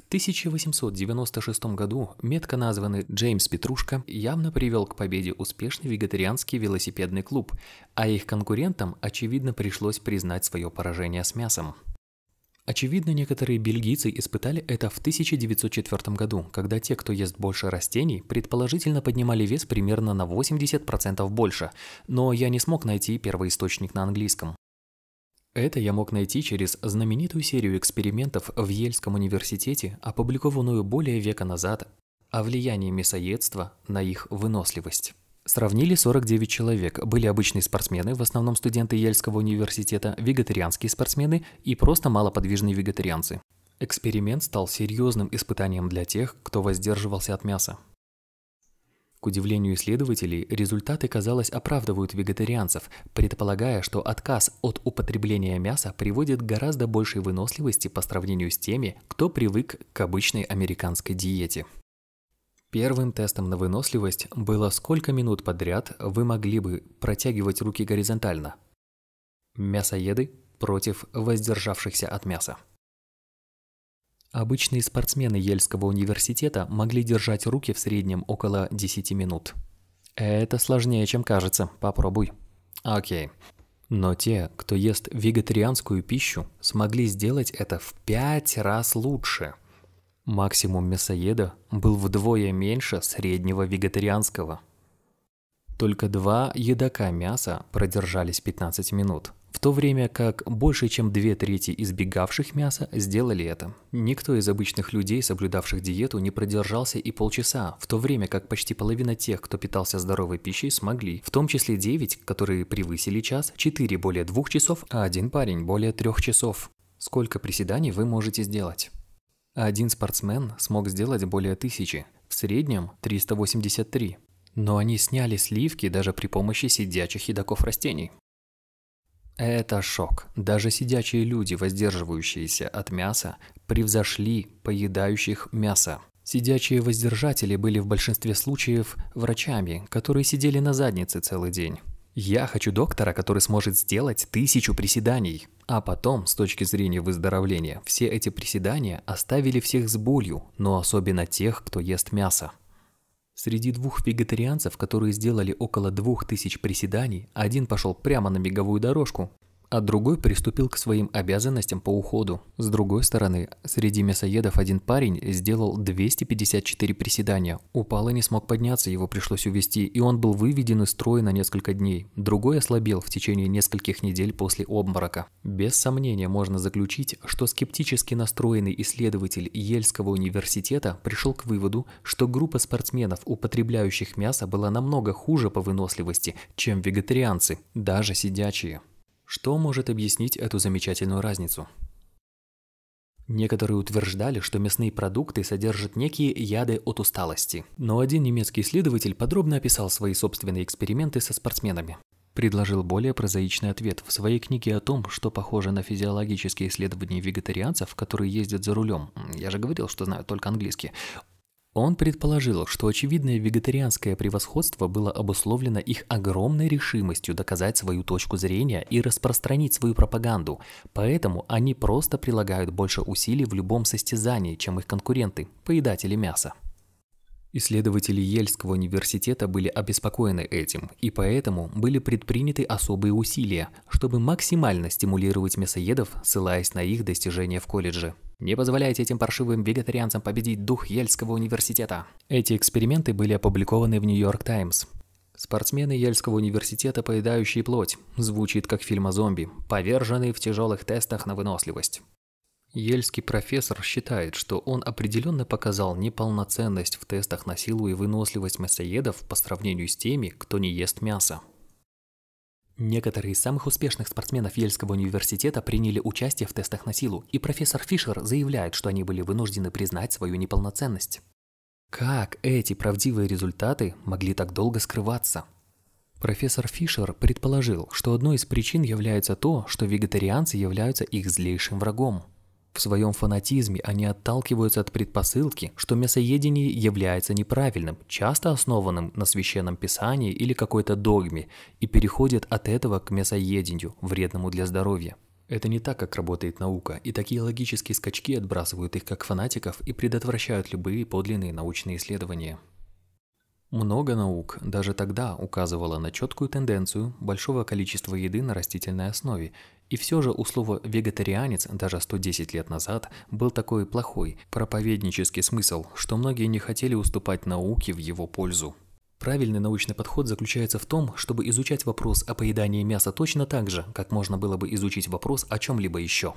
В 1896 году метко названный Джеймс Петрушка явно привел к победе успешный вегетарианский велосипедный клуб, а их конкурентам, очевидно, пришлось признать свое поражение с мясом. Очевидно, некоторые бельгийцы испытали это в 1904 году, когда те, кто ест больше растений, предположительно поднимали вес примерно на 80% больше, но я не смог найти первый источник на английском. Это я мог найти через знаменитую серию экспериментов в Ельском университете, опубликованную более века назад, о влиянии мясоедства на их выносливость. Сравнили 49 человек, были обычные спортсмены, в основном студенты Ельского университета, вегетарианские спортсмены и просто малоподвижные вегетарианцы. Эксперимент стал серьезным испытанием для тех, кто воздерживался от мяса. К удивлению исследователей, результаты, казалось, оправдывают вегетарианцев, предполагая, что отказ от употребления мяса приводит к гораздо большей выносливости по сравнению с теми, кто привык к обычной американской диете. Первым тестом на выносливость было сколько минут подряд вы могли бы протягивать руки горизонтально. Мясоеды против воздержавшихся от мяса. Обычные спортсмены Ельского университета могли держать руки в среднем около 10 минут. Это сложнее, чем кажется, попробуй. Окей. Но те, кто ест вегетарианскую пищу, смогли сделать это в 5 раз лучше. Максимум мясоеда был вдвое меньше среднего вегетарианского. Только два едока мяса продержались 15 минут – в то время как больше чем две трети избегавших мяса сделали это. Никто из обычных людей, соблюдавших диету, не продержался и полчаса, в то время как почти половина тех, кто питался здоровой пищей, смогли, в том числе 9, которые превысили час, 4 более 2 часов, а один парень более 3 часов. Сколько приседаний вы можете сделать? Один спортсмен смог сделать более тысячи, в среднем 383. Но они сняли сливки даже при помощи сидячих едоков растений. Это шок. Даже сидячие люди, воздерживающиеся от мяса, превзошли поедающих мясо. Сидячие воздержатели были в большинстве случаев врачами, которые сидели на заднице целый день. Я хочу доктора, который сможет сделать тысячу приседаний. А потом, с точки зрения выздоровления, все эти приседания оставили всех с болью, но особенно тех, кто ест мясо. Среди двух вегетарианцев, которые сделали около двух тысяч приседаний, один пошел прямо на беговую дорожку, а другой приступил к своим обязанностям по уходу. С другой стороны, среди мясоедов один парень сделал 254 приседания. Упал и не смог подняться, его пришлось увести, и он был выведен из строя на несколько дней. Другой ослабел в течение нескольких недель после обморока. Без сомнения можно заключить, что скептически настроенный исследователь Ельского университета пришел к выводу, что группа спортсменов, употребляющих мясо, была намного хуже по выносливости, чем вегетарианцы, даже сидячие. Что может объяснить эту замечательную разницу? Некоторые утверждали, что мясные продукты содержат некие яды от усталости. Но один немецкий исследователь подробно описал свои собственные эксперименты со спортсменами. Предложил более прозаичный ответ в своей книге о том, что похоже на физиологические исследования вегетарианцев, которые ездят за рулем. Я же говорил, что знаю только английский. Он предположил, что очевидное вегетарианское превосходство было обусловлено их огромной решимостью доказать свою точку зрения и распространить свою пропаганду, поэтому они просто прилагают больше усилий в любом состязании, чем их конкуренты – поедатели мяса. Исследователи Ельского университета были обеспокоены этим, и поэтому были предприняты особые усилия, чтобы максимально стимулировать мясоедов, ссылаясь на их достижения в колледже. Не позволяйте этим паршивым вегетарианцам победить дух Ельского университета. Эти эксперименты были опубликованы в Нью-Йорк Таймс. Спортсмены Ельского университета, поедающие плоть, звучит как фильм о зомби, поверженные в тяжелых тестах на выносливость. Ельский профессор считает, что он определенно показал неполноценность в тестах на силу и выносливость мясоедов по сравнению с теми, кто не ест мясо. Некоторые из самых успешных спортсменов Ельского университета приняли участие в тестах на силу, и профессор Фишер заявляет, что они были вынуждены признать свою неполноценность. Как эти правдивые результаты могли так долго скрываться? Профессор Фишер предположил, что одной из причин является то, что вегетарианцы являются их злейшим врагом – в своем фанатизме они отталкиваются от предпосылки, что мясоедение является неправильным, часто основанным на священном писании или какой-то догме, и переходят от этого к мясоедению, вредному для здоровья. Это не так, как работает наука, и такие логические скачки отбрасывают их как фанатиков и предотвращают любые подлинные научные исследования. Много наук даже тогда указывало на четкую тенденцию большого количества еды на растительной основе, и все же у слова «вегетарианец» даже 110 лет назад был такой плохой, проповеднический смысл, что многие не хотели уступать науке в его пользу. Правильный научный подход заключается в том, чтобы изучать вопрос о поедании мяса точно так же, как можно было бы изучить вопрос о чем-либо еще.